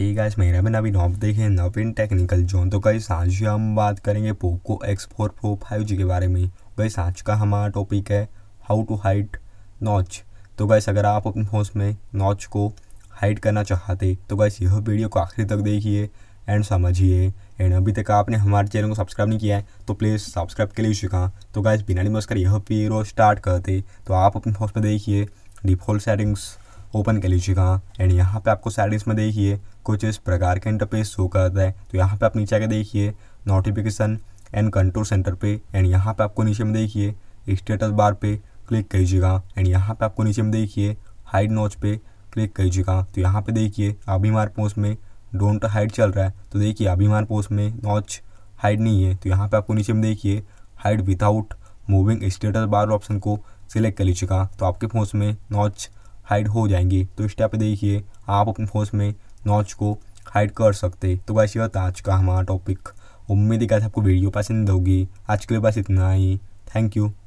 है गाइस मेरा मैं नवीन आप देखे नवीन टेक्निकल जोन तो कई आज ही हम बात करेंगे Poco X four pro five G के बारे में गई आज का हमारा टॉपिक है हाउ टू हाइट नॉच तो गैस अगर आप अपने फोन में नॉच को हाइट करना चाहते तो गैस यह वीडियो को आखिरी तक देखिए एंड समझिए एंड अभी तक आपने हमारे चैनल को सब्सक्राइब नहीं किया है तो प्लीज़ सब्सक्राइब के लिए सीखा तो गैस बिना नहीं मस्कर यह पी स्टार्ट करते तो आप अपने फोन में देखिए डिफॉल्ट सेटिंग्स ओपन कर लीजिएगा एंड यहाँ पे आपको साइड में देखिए कुछ इस प्रकार के इंटरपेस शो करता है तो यहाँ पे आप नीचे आगे देखिए नोटिफिकेशन एंड कंट्रोल सेंटर पे एंड यहाँ पे आपको नीचे में देखिए स्टेटस बार पे क्लिक कीजिएगा एंड यहाँ पे आपको नीचे में देखिए हाइड नोच पे क्लिक कीजिएगा तो यहाँ पे देखिए अभी हमारे पोस्ट में डोंट हाइड चल रहा है तो देखिए अभी हमारे पोस्ट में नॉच हाइड नहीं है तो यहाँ पे आपको नीचे में देखिए hide without moving status bar option को सिलेक्ट कर लीजिएगा तो आपके पोस्ट में नॉच हाइड हो जाएंगे तो इस टाइप देखिए आप अपने फ़ोन में नॉच को हाइड कर सकते तो वैसे होता आज का हमारा टॉपिक उम्मीद है कि आपको वीडियो पसंद होगी आज के लिए बस इतना ही थैंक यू